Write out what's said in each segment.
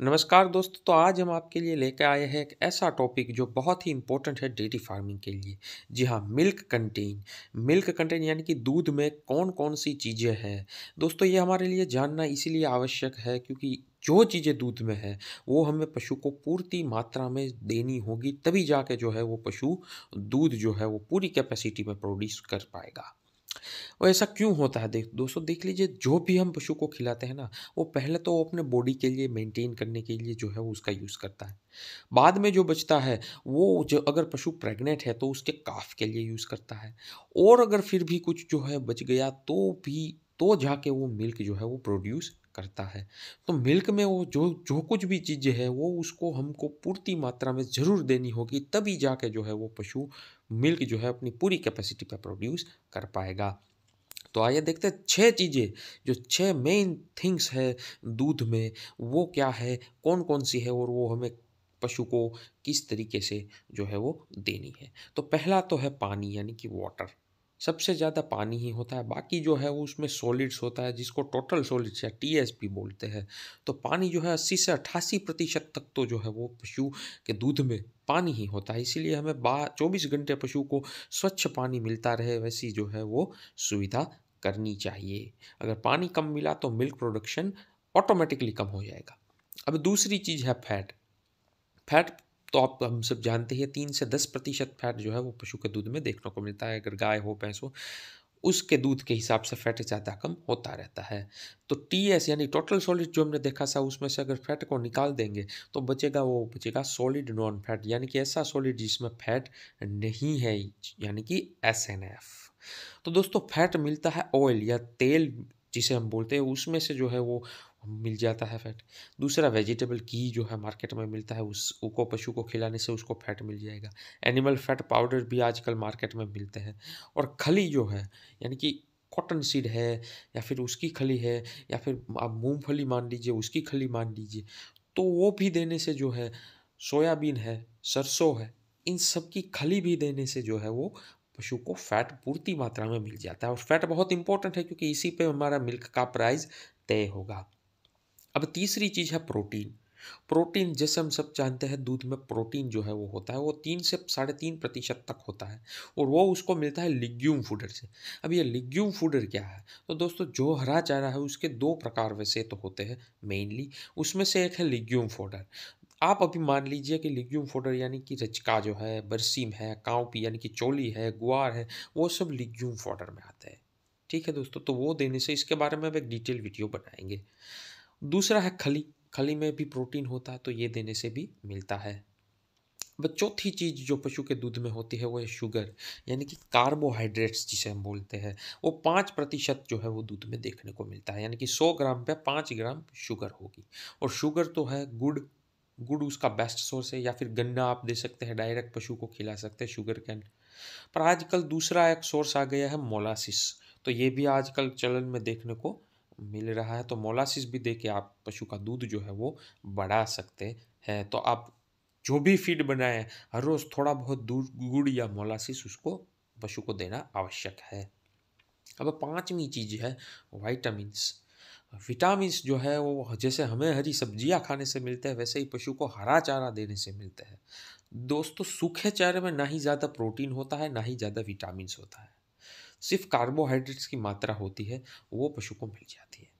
नमस्कार दोस्तों तो आज हम आपके लिए लेकर आए हैं एक ऐसा टॉपिक जो बहुत ही इंपॉर्टेंट है डेयरी फार्मिंग के लिए जी हाँ मिल्क कंटेन मिल्क कंटेन यानी कि दूध में कौन कौन सी चीज़ें हैं दोस्तों ये हमारे लिए जानना इसीलिए आवश्यक है क्योंकि जो चीज़ें दूध में है वो हमें पशु को पूर्ति मात्रा में देनी होगी तभी जाके जो है वो पशु दूध जो है वो पूरी कैपेसिटी में प्रोड्यूस कर पाएगा और ऐसा क्यों होता है देख दोस्तों देख लीजिए जो भी हम पशु को खिलाते हैं ना वो पहले तो वो अपने बॉडी के लिए मेंटेन करने के लिए जो है वो उसका यूज़ करता है बाद में जो बचता है वो जो अगर पशु प्रेग्नेंट है तो उसके काफ के लिए यूज़ करता है और अगर फिर भी कुछ जो है बच गया तो भी तो जाके वो मिल्क जो है वो प्रोड्यूस करता है तो मिल्क में वो जो जो कुछ भी चीज़ें हैं वो उसको हमको पूर्ति मात्रा में ज़रूर देनी होगी तभी जाके जो है वो पशु मिल्क जो है अपनी पूरी कैपेसिटी पर प्रोड्यूस कर पाएगा तो आइए देखते हैं छः चीज़ें जो छः मेन थिंग्स है दूध में वो क्या है कौन कौन सी है और वो हमें पशु को किस तरीके से जो है वो देनी है तो पहला तो है पानी यानी कि वाटर सबसे ज़्यादा पानी ही होता है बाकी जो है वो उसमें सॉलिड्स होता है जिसको टोटल सॉलिड्स या टीएसपी बोलते हैं तो पानी जो है अस्सी से अट्ठासी प्रतिशत तक तो जो है वो पशु के दूध में पानी ही होता है इसीलिए हमें बा चौबीस घंटे पशु को स्वच्छ पानी मिलता रहे वैसी जो है वो सुविधा करनी चाहिए अगर पानी कम मिला तो मिल्क प्रोडक्शन ऑटोमेटिकली कम हो जाएगा अब दूसरी चीज़ है फैट फैट तो आप हम सब जानते हैं तीन से दस प्रतिशत फैट जो है वो पशु के दूध में देखने को मिलता है अगर गाय हो भैंस हो उसके दूध के हिसाब से फैट ज़्यादा कम होता रहता है तो टी एस यानी टोटल सॉलिड जो हमने देखा था उसमें से अगर फैट को निकाल देंगे तो बचेगा वो बचेगा सॉलिड नॉन फैट यानी कि ऐसा सॉलिड जिसमें फैट नहीं है यानी कि एस एन एफ तो दोस्तों फैट मिलता है ऑयल या तेल जिसे हम बोलते हैं उसमें से जो है वो मिल जाता है फैट दूसरा वेजिटेबल घी जो है मार्केट में मिलता है उस उसको पशु को खिलाने से उसको फैट मिल जाएगा एनिमल फैट पाउडर भी आजकल मार्केट में मिलते हैं और खली जो है यानी कि कॉटन सीड है या फिर उसकी खली है या फिर आप मूंगफली मान लीजिए उसकी खली मान लीजिए तो वो भी देने से जो है सोयाबीन है सरसों है इन सब की खली भी देने से जो है वो पशु को फैट पूर्ति मात्रा में मिल जाता है और फैट बहुत इंपॉर्टेंट है क्योंकि इसी पे हमारा मिल्क का प्राइस तय होगा अब तीसरी चीज़ है प्रोटीन प्रोटीन जैसे हम सब जानते हैं दूध में प्रोटीन जो है वो होता है वो तीन से साढ़े तीन प्रतिशत तक होता है और वो उसको मिलता है लिग्यूम फूडर से अब ये लिग्यूम फूडर क्या है तो दोस्तों जो हरा चारा है उसके दो प्रकार वैसे तो होते हैं मेनली उसमें से एक है लिग्यूम फूडर आप अभी मान लीजिए कि लिग्यूम फोडर यानी कि रचका जो है बरसीम है काउपी यानी कि चोली है गुआर है वो सब लिग्यूम फोडर में आते हैं ठीक है दोस्तों तो वो देने से इसके बारे में अब एक डिटेल वीडियो बनाएंगे दूसरा है खली खली में भी प्रोटीन होता है तो ये देने से भी मिलता है बस चौथी चीज़ जो पशु के दूध में होती है वो है शुगर यानी कि कार्बोहाइड्रेट्स जिसे हम बोलते हैं वो पाँच प्रतिशत जो है वो दूध में देखने को मिलता है यानी कि सौ ग्राम पे पाँच ग्राम शुगर होगी और शुगर तो है गुड़ गुड़ उसका बेस्ट सोर्स है या फिर गन्ना आप दे सकते हैं डायरेक्ट पशु को खिला सकते हैं शुगर कैन पर आजकल दूसरा एक सोर्स आ गया है मोलासिस तो ये भी आजकल चलन में देखने को मिल रहा है तो मोलासिस भी दे के आप पशु का दूध जो है वो बढ़ा सकते हैं तो आप जो भी फीड बनाएं हर रोज़ थोड़ा बहुत दूध गुड़ या मोलासिस उसको पशु को देना आवश्यक है अब पांचवी चीज़ है वाइटामस विटामिन्स जो है वो जैसे हमें हरी सब्जियां खाने से मिलते हैं वैसे ही पशु को हरा चारा देने से मिलता है दोस्तों सूखे चारे में ना ही ज़्यादा प्रोटीन होता है ना ही ज़्यादा विटामिन होता है सिर्फ कार्बोहाइड्रेट्स की मात्रा होती है वो पशु को मिल जाती है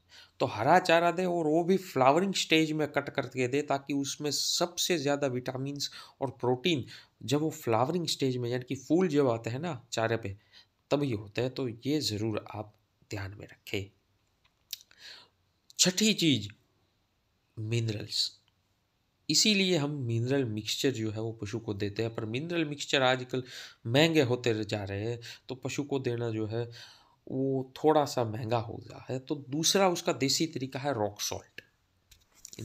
तो हरा चारा दे और वो भी फ्लावरिंग स्टेज में कट करके दे ताकि उसमें सबसे ज़्यादा विटामिन और प्रोटीन जब वो फ्लावरिंग स्टेज में यानी कि फूल जब आते हैं ना चारे पे तभी होते हैं तो ये ज़रूर आप ध्यान में रखें छठी चीज मिनरल्स इसीलिए हम मिनरल मिक्सचर जो है वो पशु को देते हैं पर मिनरल मिक्सचर आजकल महंगे होते जा रहे हैं तो पशु को देना जो है वो थोड़ा सा महंगा हो गया है तो दूसरा उसका देसी तरीका है रॉक सॉल्ट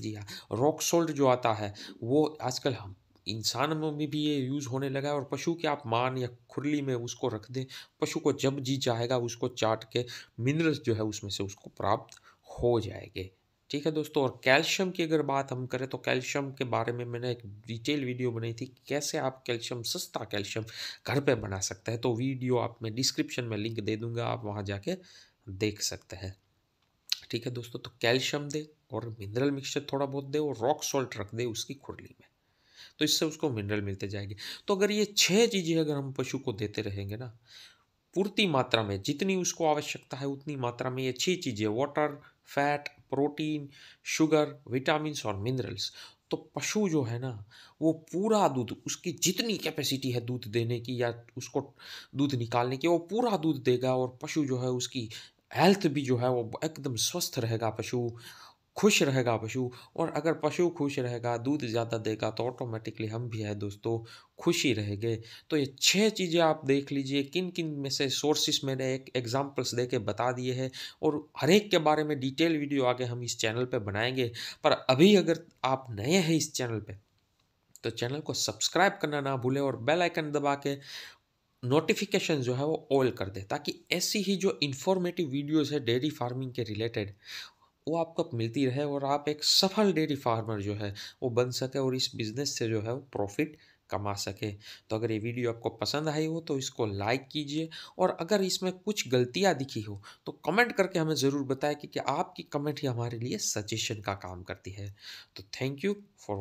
जी हाँ रॉक सॉल्ट जो आता है वो आजकल हम इंसान में भी ये यूज़ होने लगा है और पशु के आप मान या खुरली में उसको रख दें पशु को जब जी चाहेगा उसको चाट के मिनरल्स जो है उसमें से उसको प्राप्त हो जाएंगे ठीक है दोस्तों और कैल्शियम की अगर बात हम करें तो कैल्शियम के बारे में मैंने एक डिटेल वीडियो बनाई थी कैसे आप कैल्शियम सस्ता कैल्शियम घर पे बना सकते हैं तो वीडियो आप मैं डिस्क्रिप्शन में लिंक दे दूंगा आप वहाँ जाके देख सकते हैं ठीक है दोस्तों तो कैल्शियम दे और मिनरल मिक्सचर थोड़ा बहुत दे और रॉक सॉल्ट रख दे उसकी खुरली में तो इससे उसको मिनरल मिलते जाएंगे तो अगर ये छः चीज़ें अगर हम पशु को देते रहेंगे ना पूर्ति मात्रा में जितनी उसको आवश्यकता है उतनी मात्रा में ये छः चीज़ें water fat protein sugar vitamin और मिनरल्स तो पशु जो है ना वो पूरा दूध उसकी जितनी कैपेसिटी है दूध देने की या उसको दूध निकालने की वो पूरा दूध देगा और पशु जो है उसकी हेल्थ भी जो है वो एकदम स्वस्थ रहेगा पशु खुश रहेगा पशु और अगर पशु खुश रहेगा दूध ज़्यादा देगा तो ऑटोमेटिकली हम भी है दोस्तों खुशी रहेंगे तो ये छह चीज़ें आप देख लीजिए किन किन में से सोर्सेस मैंने एक एग्जांपल्स दे के बता दिए हैं और हर एक के बारे में डिटेल वीडियो आगे हम इस चैनल पे बनाएंगे पर अभी अगर आप नए हैं इस चैनल पे तो चैनल को सब्सक्राइब करना ना भूलें और बेलाइकन दबा के नोटिफिकेशन जो है वो ऑल कर दे ताकि ऐसी ही जो इन्फॉर्मेटिव वीडियोज़ है डेयरी फार्मिंग के रिलेटेड वो आपको मिलती रहे और आप एक सफल डेयरी फार्मर जो है वो बन सके और इस बिज़नेस से जो है वो प्रॉफिट कमा सके तो अगर ये वीडियो आपको पसंद आई हो तो इसको लाइक कीजिए और अगर इसमें कुछ गलतियाँ दिखी हो तो कमेंट करके हमें ज़रूर बताएं कि, कि आपकी कमेंट ही हमारे लिए सजेशन का काम करती है तो थैंक यू फॉर